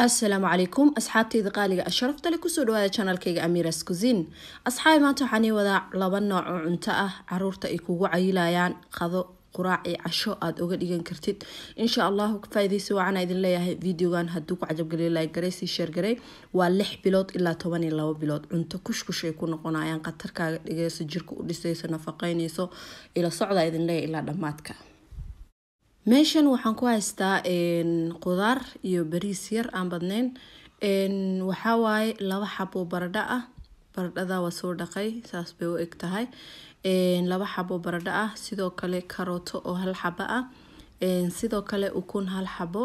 asalaamu calaykum asxaabtayda qaaliga sharafta le kusoo dhawaada janalkayga amiras kusin asxaabi maanta waxaan ii wadaa laba nooc oo cunto ah caruurta ay kugu cayilayaan qado quraac iyo casho aad uga dhigan kartid insha allahu faa-iideysa waxaana idin leeyahay videogan hadduu ku cajabgeli like garey sii sheer waa lix bilood ilaa toban iyo labo bilood cunto kushkush ay ku noqonayaan khatarkaaga dhigayso jirka u dhisayso nafaqeyneyso ila socdaa idin leeyahay ilaa dhammaadka meeshan waxaan ku haystaa qudaar iyo bariis yar aan badnayn waxaa laba xabo baradho ah baradhada waa soo dhaqay saas bay u eg tahay laba xabo baradho ah sidoo kale karooto oo hal xabo ah sidoo kale ukun hal xabo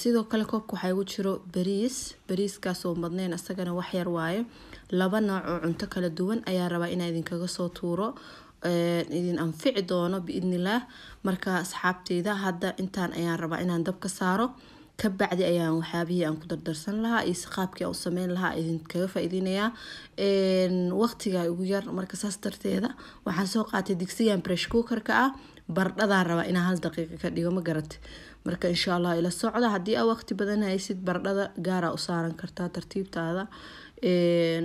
sidoo kale koobka waxaa igu jiro bariis bariiskaasoo madnayn isagana waxyar waaye laba nooc oo cunto kala duwan ayaa rabaa inaa idinkaga soo tuuro idin anfici doono biidnilaah marka asxaabteyda hadda intaan ayaan rabaa inaan dabka saaro kabacdi ayaan waxyaabihii aan ku dardarsan lahaa iyo saqaabkii u sameyn lahaa idinkaga faa'iideynayaa waqtigaa ugu yar marka saas darteeda waxaan soo qaatay digsigan bresh cookerka ah bardhadaan rabaa inaan hal daqiiqa ka dhigo ma garate marka insha allah ila socda haddii aa waqti badan haysid bardhada gaaraa u saaran kartaa tartiibtaada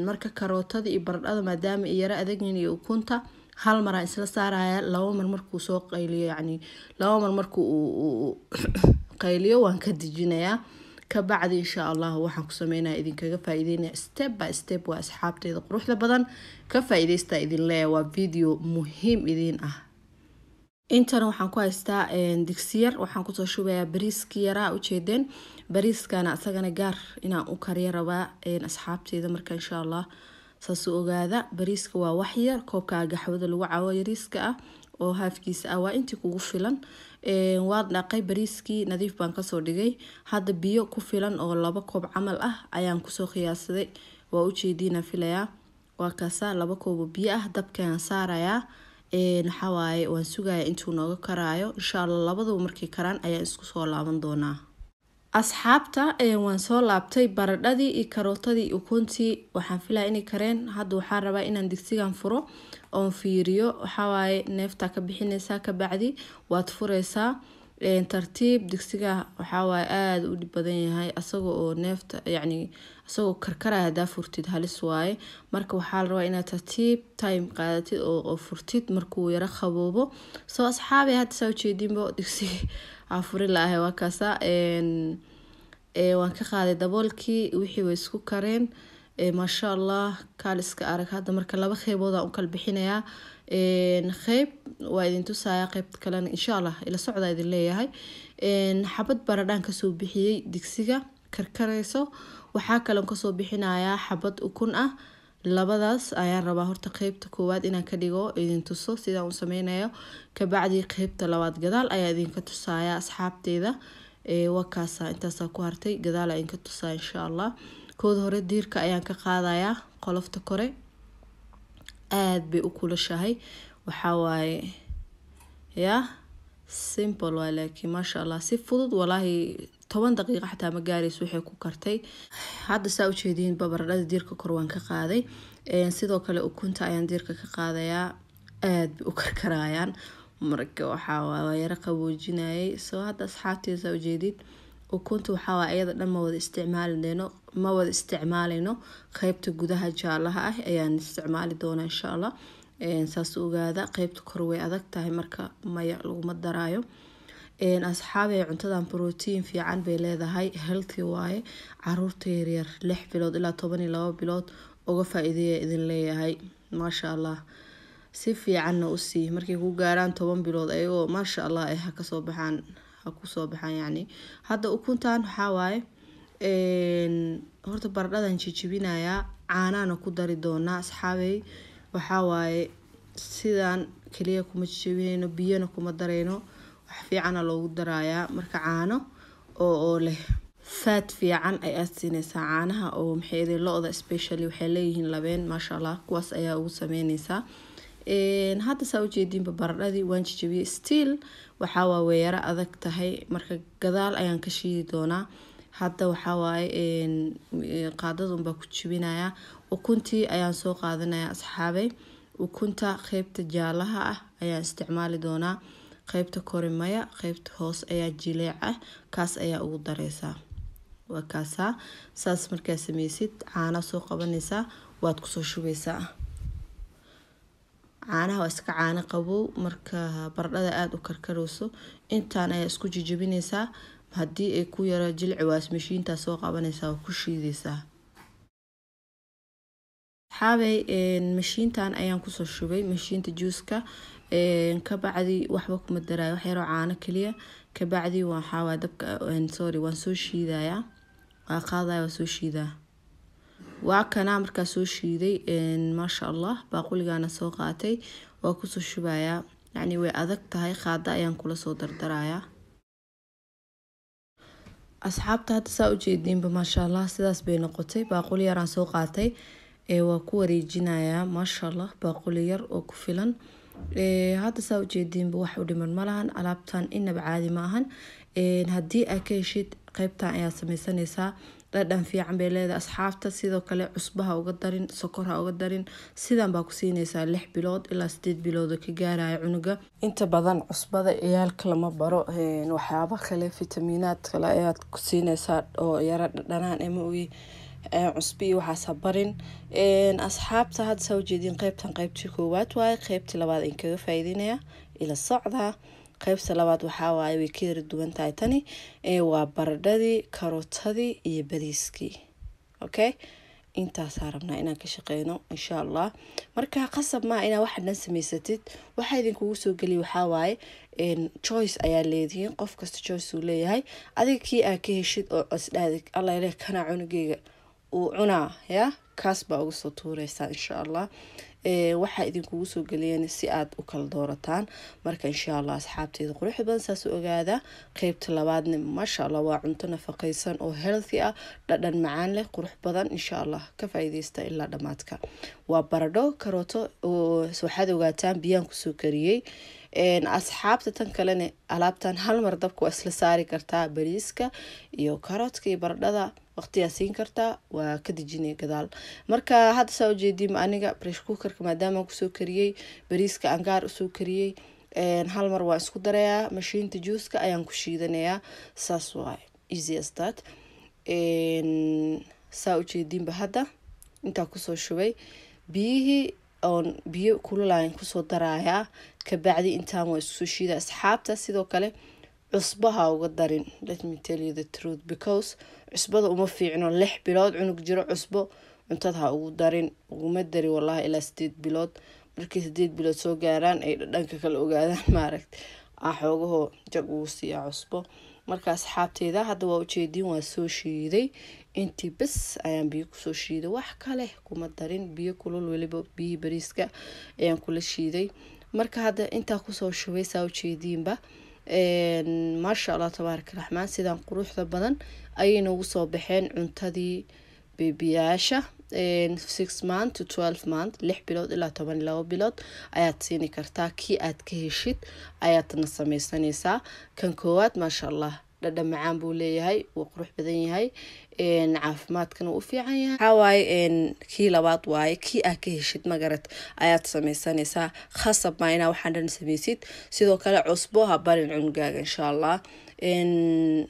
marka karootada iyo bardhada maadaama yaro adagin iyo ukunta hal maraa isla saaraya laba mar markuu soo qayliyo yani laba mar markuu qayliyo waan ka dejinayaa kabacdi insha allahu waxaan ku sameynaya idinkaga faa step by step waa asxaabteeda quruxda badan ka faa-iideysta waa video muhiim idiin ah intan waxaan ku haystaa digsiyar waxaan kusoo shubayaa bariiski yaraa ujeedeen bariiskana asagana gaar inaan u kariyo rabaa asxaabteeda marka insha allah saasu ogaada bariiska waa wax yar koobka agaxwada lagu caawo yariiska ah oo haafkiisa ah waa intii kugu filan waan dhaqay bariiskii nadiif baan kasoo dhigay hadda biyo ku filan oo laba koob camal ah ayaan kusoo qiyaasday waa ujeediinaan filayaa waa kaasaa laba koobo biyo ah dabkaan saarayaa waxawaaye waan sugayaa intuu nooga karaayo insha allah labadaba markay karaan ayaan isku soo laaban doonaa asxaabta waan soo laabtay baradhadii iyo karootadii iyo ukuntii waxaan filaa inay kareen hadda waxaa rabaa inaan digsigan furo oon fiiriyo waxawaaye neeftaa ka bixineysaa kabacdi waad fureysaa tartiib digsiga waxawaaye aada u dhib badan yahay asagoo oo neefta yacni asagoo karkaraya haddaa furtid halis waaye marka waxaa la rabaa inaad tartiib time qaadatid oo furtid markuu yaro qaboobo soo asxaabay hadda saa ujeedinbo digsiga afurilaah waa waan ka qaaday daboolkii wixii way isku kareen maasha allah kaal iska arag hadda marka laba qeybooda u kala bixinayaa qeyb waa idin tusayaa qeybta kalena insha allah ila socdaa idin leeyahay xabad baradhaan kasoo bixiyey digsiga karkarayso waxaa kaloon kasoo bixinayaa xabad ukun ah labadaas ayaan rabaa horta qeybta koowaad inaan ka dhigo idin tuso sidaan u sameynayo kabacdii qeybta labaad gadaal ayaa idinka tusaaya asxaabteeda wakaasa intaasaa ku hartay gadaal ayaa idinka tusaa insha allah kooda hore diirka ayaan ka qaadayaa qolofta kore aada bay u kulashahay waxaa waaye yaa simple waa laakiin maasha allah si fudud walaahi toban daqiiqa xataa ma gaarays waxay ku kartay hadda saa ujeediin babardhada diirka kor waan ka qaaday sidoo kale ukunta ayaan diirka ka qaadayaa aada bay u karkaraayaan marka waxaa yaro qaboojinayay soo hadda asxaabtii saa ujeedid ukunta waxaa ayada dhan ma wada isticmaalino ma wada isticmaalino qeybta gudaha jaalaha ah ayaan isticmaali doonaa inshaa allah saas ogaada qeybta kor way adag tahay marka maya laguma daraayo asxaabee cuntadan brotiin fiican bay leedahay healthy waaye caruurta yaryar lix bilood ilaa toban iyo labo bilood uga faa idin leeyahay maasha allah si fiicanna usii markay ku gaaraan toban bilood ayagoo maasha allah eh hakasoo baxaan ha kusoo baxaan yacni hadda ukuntan waxaa waaye horta baradhadan jijibinayaa caanaana ku dari doonaa asxaabey waxaa waaye sidaan kaliya kuma jajabineyno biyana kuma dareyno wax fiicana loogu darayaa marka caano oo oo leh faad fiican ay aad siineysaa caanaha oo maxaayade lo-da specially waxay leeyihiin labeen maasha allah kuwaas ayaa ugu sameyneysaa hadda saa ujeediinba baradhadii waan jijabiyey still waxaawaa weeyaro adag tahay marka gadaal ayaan ka shiidi doonaa hadda waxawaaye qaadadunbaa ku jibinayaa ukuntii ayaan soo qaadanaya asxaabay ukunta qeybta jaalaha ah ayaan isticmaali doonaa qeybta korimaya qeybta hoos ayaa jileec ah kaas ayaa ugu dareysaa waa kaasaa saas markaa sameysid caana soo qabanaysaa waad kusoo shubeysaa caanaha waa iska caano qabow marka bardhada aada u karkarayso intaan ayaa isku jijabineysaa haddii ay ku yaro jilci waas mashiintaa soo qabanaysaa waa ku shiideysaa waxaa mashiintan ayaan kusoo shubay mashiinta juuska kabacdi waxba kuma daraayo wax caano kaliya kabacdi waxaa dabka sorry waan soo shiidaya waa qaadaya waa soo shiidaa waa kanaa markaa soo shiiday maasha allah baaquligaana soo qaatay waa kusoo shubayaa yacni way adag tahay qaada ayaan kula soo dardarayaa asxaabta hadda saa ujeediinba maasha allah sidaas bay noqotay baaquli yaraan soo qaatay waa ku wareejinayaa maasha allah baaquli yar oo ku filan hadda saa ujeediinba wax u dhiman malahan alaabtan inaba caadi ma ahan haddii aa ka heshid qeybtan ayaa sameysanaysaa dhadhan fiican bay leedahay asxaabta sidoo kale cusbaha uga darin sokorha uga darin sidan baa ku siinaysaa lix bilood ilaa sideed bilood ka gaaraya cunuga inta badan cusbada ciyaalka lama baro waxyaabo kale fitamiinaad kale ayaad ku siinaysaa oo yaro dhadhanaan emowi cusbii iyo waxaas ha barin asxaabta hadda saa ujeediin qeybtan qeybtii koowaad waaye qeybtii labaad in kaga faa'iideynaya ila socda qeybta labaad waxaa way ka duwan tahay tani waa baradhadii karootadii iyo bariiskii okay intaasaa rabnaa inaan ka shaqeyno insha allah marka qasab maa inaa waxa dhan samaysatid waxaa idinkugu soo geliya waxaa joyce ayaa leedihiin qof kasta joyce uu leeyahay adiga kii aa ka heshid oo cosdhaadi alla le kanaa cunugeyga uu cunaa ya kaas baa uga soo tuureysaa insha allah waxaa idinkugu soo geliyeen si aad u kala doorataan marka insha allah asxaabteeda quruxda badan saas u ogaada qeybta labaadna maasha allah waa cunto nafaqeysan oo healthy ah dhadhan macaan leh qurux badan insha allah ka faa'iideysta ilaa dhammaadka waa baradho karooto waxaad ogaataan biyaan kusoo kariyey asxaabta tan kalena alaabtan hal mar dabka waa isla saari kartaa bariiska iyo karootka iyo baradhada waqtiyaa siin kartaa waa ka dejinay gadaal marka hadda saa ujeediim aniga bresh cookarka maadaamaan kusoo kariyey bariiska angaar usoo kariyey hal mar waa isku darayaa mashiinta juuska ayaan ku shiidanayaa saas waa easyastad saa ujeediinba hadda intaa kusoo shubay biyihii oon biyo kululayan kusoo darayaa kabacdi intaan waa iskusoo shiida asxaabta sidoo kale cusbaha uga darin let tell you the truth because cusbada uma fiicno lix bilood cunug jiro cusbo cuntada ha ugu darin uguma dari walaahi ilaa sideed bilood markii sideed bilood soo gaaraan ay dhadhanka kala ogaadaan maaragta aa xoogahoo jag ugu siiyaa cusbo marka asxaabteyda hadda waa ujeediin waa soo shiiday intii bes ayaan biyo kusoo shiiday wax kale kuma darin biyo kulul weliba biyihii bariiska ayaan kula shiiday marka hadda intaa kusoo shubaysaa ujeediinba maasha allah tabaaraka raxmaan sidaan quruxda badan ayay noogu soo baxeen cuntadii beebiyaasha six month to twelve month lix bilood ilaa toban labo bilood ayaad siini kartaa kii aad ka heshid ayaadna sameysaneysaa kan koowaad maasha allah dhadhan macaan buu leeyahay wuu qurux badan yahay caafimaadkana wuu u fiican yahay waxawaaye kii labaad waaye kii ah ka heshid magarad ayaad samaysanaysaa khasab inaa waxaan dhan samaysid sidoo kale cusbo ha barin cunugaaga insha allah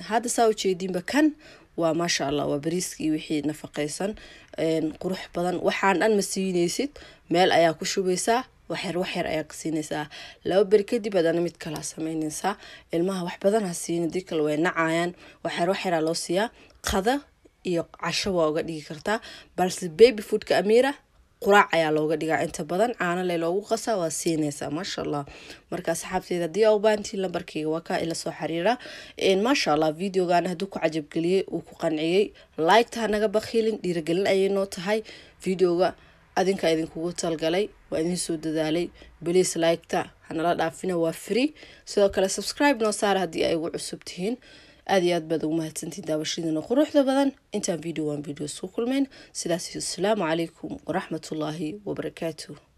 hadda saa ujeediinba kan waa maasha allah waa bariiskii wixii nafaqaysan qurux badan waxaan dhan ma siinaysid meel ayaa ku shubaysaa waxyar waxyar ayaa kasiinaysaa laba beri kadib adana mid kalaa sameynaysaa ilmaha wax badan ha siina kale way nacayaan waxyar waxyaraa loo siiyaa qada iyo casho waa uga dhigi kartaa balse baby foodka amiira quraac ayaa looga dhigaa inta badan caana le loogu qasaa waa siinaysaa maasha allah marka asxaabteeda haddii aa lambarkayga waa kaa ila soo xiriira maasha allah videogan hadduu ku cajabgeliyey uu ku qanciyey liketa ha naga bakhiilin dhiiragelin ayay noo tahay videoga adinka idinkugu talgalay waa idin soo dadaalay baliis laygta hanala dhaafina waa free sidoo kale subscribe noo saara haddii ay ugu cusub tihiin aad iyo aad baad ugu mahadsantiin daawashadiina quruxda badan intaan video waan video isku kulmayn sidaas assalaamu calaykum waraxmatullaahi wabarakaatu